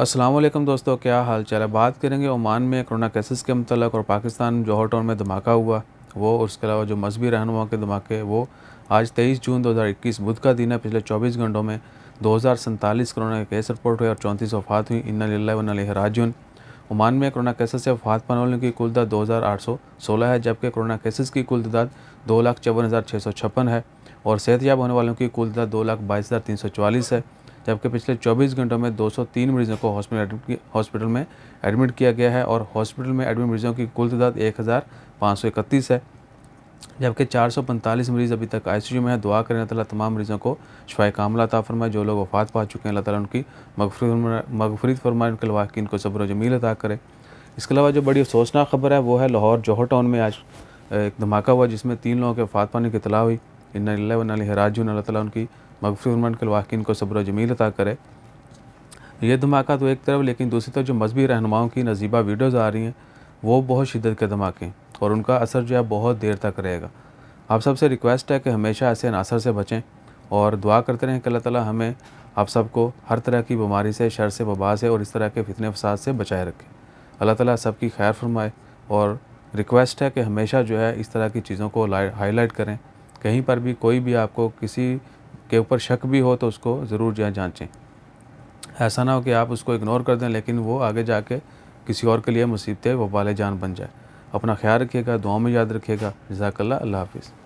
असलम दोस्तों क्या हाल चाल है बात करेंगे ओमान में कोरोना केसेस के मतलब और पाकिस्तान जौहर टाउन में धमाका हुआ वो उसके अलावा जो मजहबी रहनुमाओं के धमाके वो आज 23 जून 2021 बुध का दिन है पिछले 24 घंटों में दो हज़ार कोरोना के केस रिपोर्ट हुए और चौंतीस वफात हुई इन लाजन ओमान में कोरोना केसेस से वफात पाने वालों की कुल सौ सोलह है जबकि कोरोना केसेस की कुल तदाद दो लाख चौवन हज़ार छः सौ छप्पन है और सेहतयाब होने वालों की कुल तादाद दो लाख बाईस हज़ार तीन सौ चवालीस है जबकि पिछले 24 घंटों में 203 मरीजों को हॉस्पिटल हॉस्पिटल में एडमिट किया गया है और हॉस्पिटल में एडमिट मरीजों की कुल तादाद एक है जबकि 445 मरीज़ अभी तक आईसीयू में है दुआ करें अल्लाह तमाम मरीज़ों को शफा कामला अता फरमाए जो लोग वफात पा चुके हैं अल्लाह ताला उनकी मगफरत फरमाए उनके वाकिन को सब्र जमील अदा करें इसके अलावा जो बड़ी अफसोसनाक खबर है वो है लाहौर जौहर टाउन में आज एक धमाका हुआ जिसमें तीन लोगों के वफात पाने की तला हुई इन्ना वराजून अल्लाह ताला उनकी के वाकिन को सब्र जमील अता करे यह धमाका तो एक तरफ लेकिन दूसरी तरफ जो मजहबी रहनुमाओं की नजीबा वीडियोज़ आ रही हैं वो बहुत शिदत के धमाके हैं और उनका असर जो है बहुत देर तक रहेगा आप सबसे रिक्वेस्ट है कि हमेशा ऐसे अनासर से बचें और दुआ करते रहें कि अल्लाह ताली हमें आप सबको हर तरह की बीमारी से शर से वबा से और इस तरह के फितने फसाद से बचाए रखें अल्लाह ताला सबकी खैर फरमाए और रिक्वेस्ट है कि हमेशा जो है इस तरह की चीज़ों को हाईलाइट करें कहीं पर भी कोई भी आपको किसी के ऊपर शक भी हो तो उसको ज़रूर जो जाँचें ऐसा ना हो कि आप उसको इग्नोर कर दें लेकिन वो आगे जाके किसी और के लिए मुसीबतें वाले जान बन जाए अपना ख्याल रखिएगा दुआ में याद रखिएगा जजाकल्ला अल्लाह हाफिज़